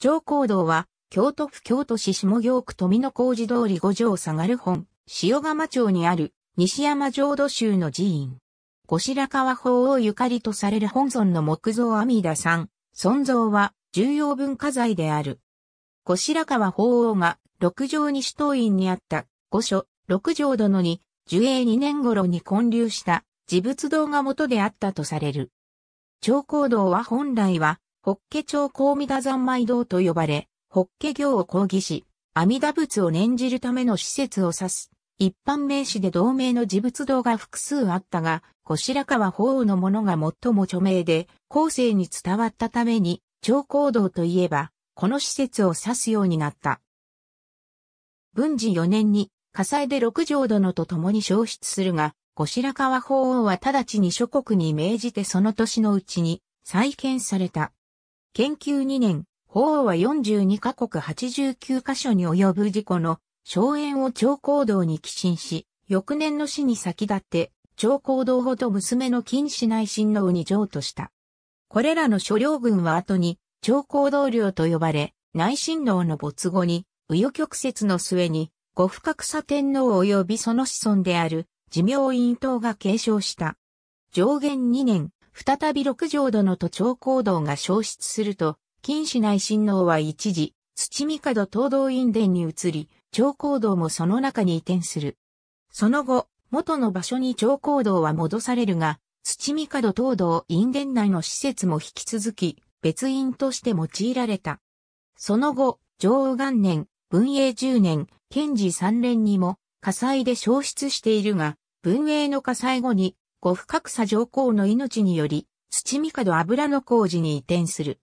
上高堂は、京都府京都市下京区富野工事通り五条下がる本、塩釜町にある西山浄土宗の寺院。後白河法王ゆかりとされる本尊の木造阿弥陀さん、尊像は重要文化財である。後白河法王が六条西東院にあった御所、六条殿に、樹永二年頃に建立した、自仏堂が元であったとされる。長光堂は本来は、法華町高見田三昧堂と呼ばれ、法華行を講義し、阿弥陀仏を念じるための施設を指す。一般名詞で同名の自仏堂が複数あったが、後白河法皇のものが最も著名で、後世に伝わったために、長光堂といえば、この施設を指すようになった。文治4年に火災で六条殿と共に消失するが、後白河法皇は直ちに諸国に命じてその年のうちに再建された。研究2年、法は42カ国89カ所に及ぶ事故の荘園を超行動に寄進し、翌年の死に先立って、超行動法と娘の金市内親王に譲渡した。これらの諸領軍は後に、超行動領と呼ばれ、内親王の没後に、右与曲折の末に、五深草天皇及びその子孫である、寿命院等が継承した。上限2年、再び六条殿と長光道が消失すると、金市内親王は一時、土門東道院殿に移り、長光道もその中に移転する。その後、元の場所に長光道は戻されるが、土門東道院殿内の施設も引き続き、別院として用いられた。その後、上王元年、文永十年、賢治三年にも火災で消失しているが、文永の火災後に不深差上皇の命により、土門油の工事に移転する。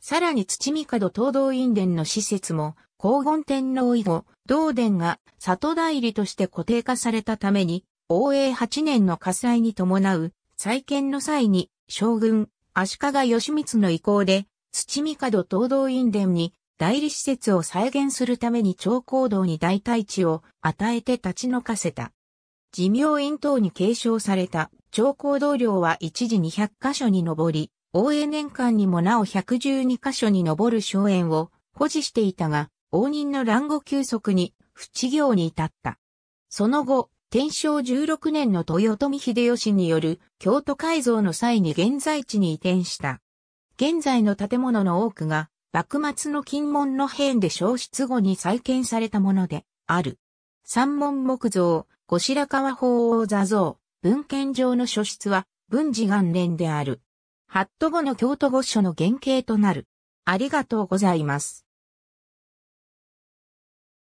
さらに土門東道院殿の施設も、黄金天皇以後、道殿が里代理として固定化されたために、応永8年の火災に伴う再建の際に、将軍、足利義満の意向で、土門東道院殿に代理施設を再現するために長高道に代替地を与えて立ち退かせた。寿命院等に継承された長考同僚は一時200箇所に上り、応援年間にもなお112箇所に上る荘園を保持していたが、応仁の乱後休息に不治業に至った。その後、天正16年の豊臣秀吉による京都改造の際に現在地に移転した。現在の建物の多くが、幕末の金門の変で消失後に再建されたものである。三門木造、後白河法皇座像、文献上の書室は、文字元年である。ハット語の京都語書の原型となる。ありがとうございます。